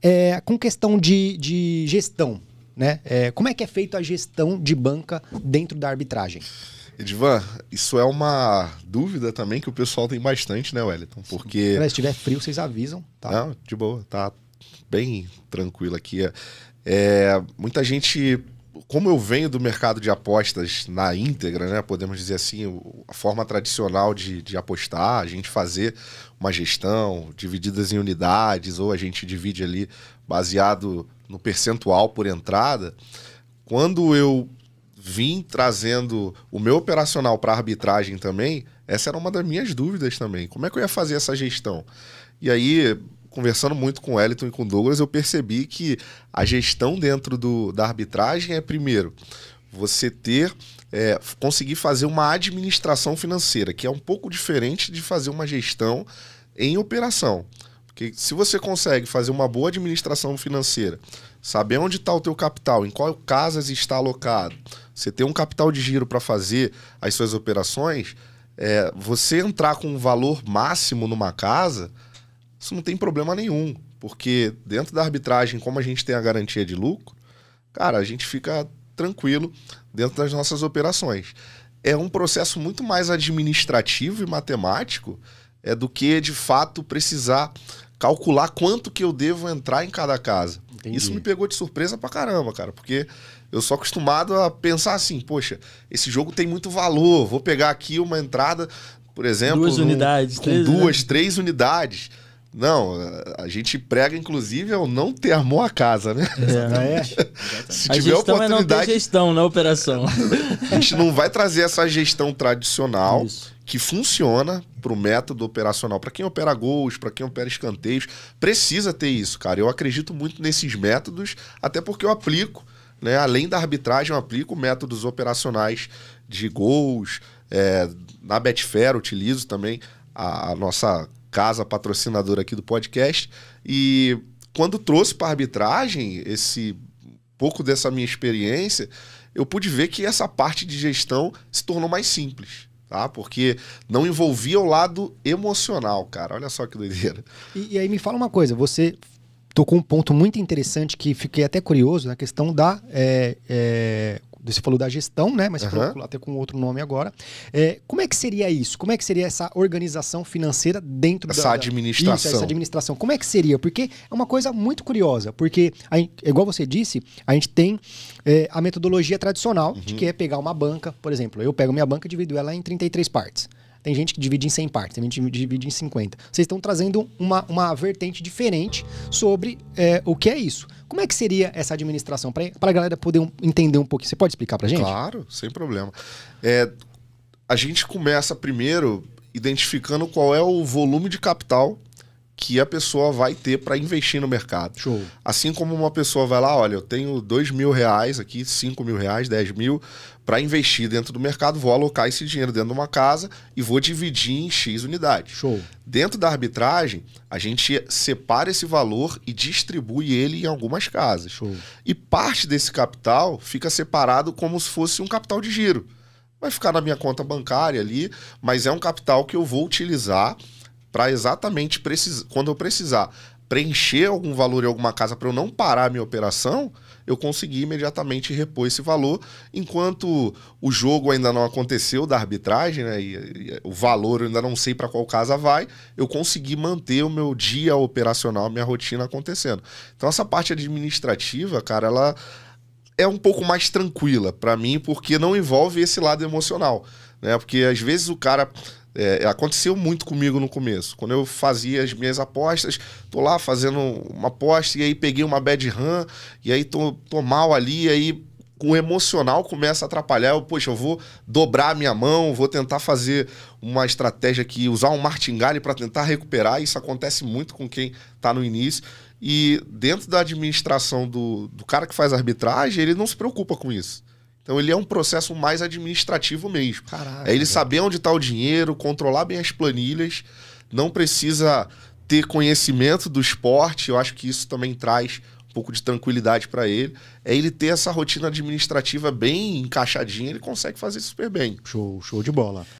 É, com questão de, de gestão, né? É, como é que é feita a gestão de banca dentro da arbitragem? Edvan, isso é uma dúvida também que o pessoal tem bastante, né, Wellington? Porque. Se estiver frio, vocês avisam, tá? Não, de boa, tá bem tranquilo aqui. É, muita gente como eu venho do mercado de apostas na íntegra, né? Podemos dizer assim, a forma tradicional de, de apostar, a gente fazer uma gestão, divididas em unidades, ou a gente divide ali baseado no percentual por entrada. Quando eu vim trazendo o meu operacional para arbitragem também, essa era uma das minhas dúvidas também. Como é que eu ia fazer essa gestão? E aí, conversando muito com o Wellington e com o Douglas, eu percebi que a gestão dentro do, da arbitragem é, primeiro, você ter é, conseguir fazer uma administração financeira, que é um pouco diferente de fazer uma gestão em operação. Porque se você consegue fazer uma boa administração financeira, saber onde está o teu capital, em qual casas está alocado, você ter um capital de giro para fazer as suas operações, é, você entrar com um valor máximo numa casa isso não tem problema nenhum, porque dentro da arbitragem, como a gente tem a garantia de lucro, cara, a gente fica tranquilo dentro das nossas operações. É um processo muito mais administrativo e matemático é, do que de fato precisar calcular quanto que eu devo entrar em cada casa. Entendi. Isso me pegou de surpresa pra caramba, cara, porque eu sou acostumado a pensar assim, poxa, esse jogo tem muito valor, vou pegar aqui uma entrada, por exemplo, duas num, unidades, com três, duas, né? três unidades. Não, a gente prega, inclusive, ao não ter amor à casa, né? É, é. Se tiver a gestão oportunidade. É não ter gestão na operação. a gente não vai trazer essa gestão tradicional Isso. que funciona para o método operacional. Para quem opera gols, para quem opera escanteios, precisa ter isso, cara. Eu acredito muito nesses métodos, até porque eu aplico, né? Além da arbitragem, eu aplico métodos operacionais de gols. É, na Betfair utilizo também a, a nossa casa patrocinadora aqui do podcast. E quando trouxe para arbitragem esse pouco dessa minha experiência, eu pude ver que essa parte de gestão se tornou mais simples. Tá? Porque não envolvia o lado emocional, cara. Olha só que doideira. E, e aí me fala uma coisa: você tocou um ponto muito interessante que fiquei até curioso na questão da é, é, você falou da gestão, né? Mas uhum. falou até com outro nome agora. É, como é que seria isso? Como é que seria essa organização financeira dentro essa da, administração? Isso, essa administração. Como é que seria? Porque é uma coisa muito curiosa, porque é igual você disse, a gente tem é, a metodologia tradicional uhum. de que é pegar uma banca, por exemplo, eu pego minha banca e divido ela em 33 partes tem gente que divide em 100 partes, tem gente que divide em 50. Vocês estão trazendo uma, uma vertente diferente sobre é, o que é isso. Como é que seria essa administração? Para a galera poder um, entender um pouquinho. Você pode explicar para gente? Claro, sem problema. É, a gente começa primeiro identificando qual é o volume de capital que a pessoa vai ter para investir no mercado. Show. Assim como uma pessoa vai lá, olha, eu tenho dois mil reais aqui, cinco mil reais, dez mil para investir dentro do mercado, vou alocar esse dinheiro dentro de uma casa e vou dividir em X unidades. Show. Dentro da arbitragem, a gente separa esse valor e distribui ele em algumas casas. Show. E parte desse capital fica separado como se fosse um capital de giro. Vai ficar na minha conta bancária ali, mas é um capital que eu vou utilizar para exatamente precis... quando eu precisar preencher algum valor em alguma casa para eu não parar a minha operação, eu consegui imediatamente repor esse valor, enquanto o jogo ainda não aconteceu da arbitragem, né, e, e o valor eu ainda não sei para qual casa vai, eu consegui manter o meu dia operacional, minha rotina acontecendo. Então essa parte administrativa, cara, ela é um pouco mais tranquila para mim, porque não envolve esse lado emocional, né? Porque às vezes o cara é, aconteceu muito comigo no começo. Quando eu fazia as minhas apostas, tô lá fazendo uma aposta e aí peguei uma bad run, e aí tô, tô mal ali, aí o emocional começa a atrapalhar. Eu, poxa, eu vou dobrar a minha mão, vou tentar fazer uma estratégia aqui, usar um martingale para tentar recuperar. Isso acontece muito com quem está no início. E dentro da administração do, do cara que faz arbitragem, ele não se preocupa com isso. Então ele é um processo mais administrativo mesmo. Caraca, é ele saber onde está o dinheiro, controlar bem as planilhas, não precisa ter conhecimento do esporte, eu acho que isso também traz um pouco de tranquilidade para ele. É ele ter essa rotina administrativa bem encaixadinha, ele consegue fazer super bem. Show, show de bola.